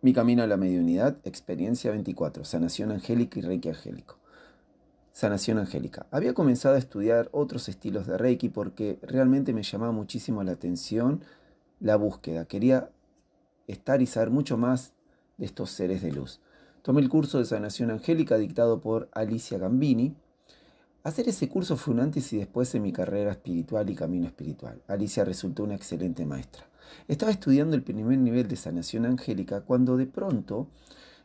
Mi camino a la mediunidad, experiencia 24, sanación angélica y reiki angélico. Sanación angélica. Había comenzado a estudiar otros estilos de reiki porque realmente me llamaba muchísimo la atención la búsqueda. Quería estar y saber mucho más de estos seres de luz. Tomé el curso de sanación angélica dictado por Alicia Gambini. Hacer ese curso fue un antes y después en mi carrera espiritual y camino espiritual. Alicia resultó una excelente maestra. Estaba estudiando el primer nivel de sanación angélica cuando de pronto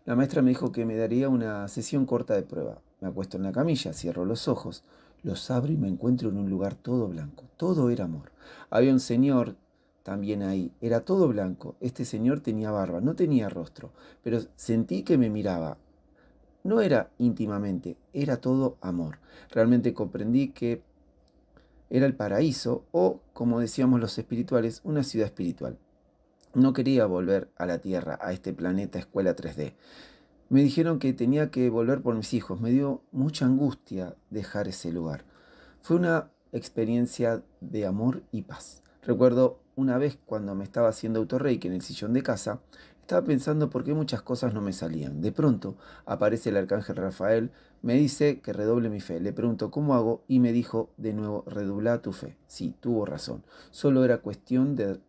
la maestra me dijo que me daría una sesión corta de prueba. Me acuesto en la camilla, cierro los ojos, los abro y me encuentro en un lugar todo blanco. Todo era amor. Había un señor también ahí. Era todo blanco. Este señor tenía barba, no tenía rostro, pero sentí que me miraba. No era íntimamente, era todo amor. Realmente comprendí que era el paraíso o, como decíamos los espirituales, una ciudad espiritual. No quería volver a la Tierra, a este planeta escuela 3D. Me dijeron que tenía que volver por mis hijos. Me dio mucha angustia dejar ese lugar. Fue una experiencia de amor y paz. Recuerdo una vez cuando me estaba haciendo autorreiki en el sillón de casa, estaba pensando por qué muchas cosas no me salían. De pronto aparece el arcángel Rafael, me dice que redoble mi fe. Le pregunto cómo hago y me dijo de nuevo, redobla tu fe. Sí, tuvo razón. Solo era cuestión de,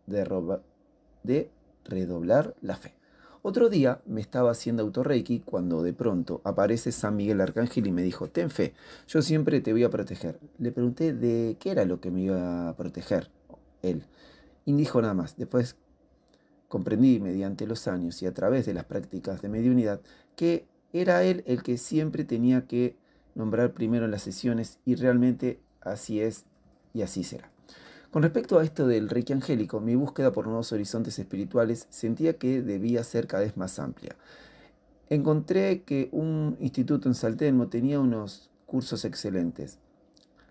redoblar la fe. Otro día me estaba haciendo autorreiki cuando de pronto aparece San Miguel Arcángel y me dijo, ten fe, yo siempre te voy a proteger. Le pregunté de qué era lo que me iba a proteger él. Y dijo nada más. Después Comprendí mediante los años y a través de las prácticas de mediunidad que era él el que siempre tenía que nombrar primero las sesiones y realmente así es y así será. Con respecto a esto del Reiki angélico, mi búsqueda por nuevos horizontes espirituales sentía que debía ser cada vez más amplia. Encontré que un instituto en Saltenmo tenía unos cursos excelentes.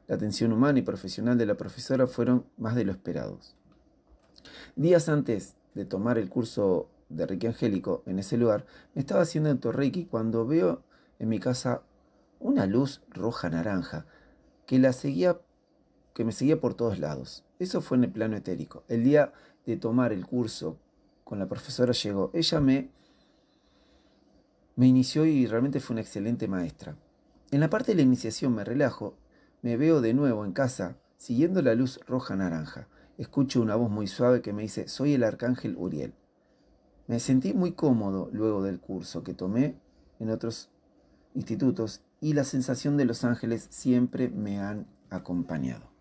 La atención humana y profesional de la profesora fueron más de lo esperados. Días antes de tomar el curso de Reiki Angélico en ese lugar, me estaba haciendo en Torreiki cuando veo en mi casa una luz roja naranja que la seguía que me seguía por todos lados. Eso fue en el plano etérico. El día de tomar el curso con la profesora llegó. Ella me me inició y realmente fue una excelente maestra. En la parte de la iniciación me relajo, me veo de nuevo en casa siguiendo la luz roja naranja escucho una voz muy suave que me dice, soy el arcángel Uriel. Me sentí muy cómodo luego del curso que tomé en otros institutos y la sensación de los ángeles siempre me han acompañado.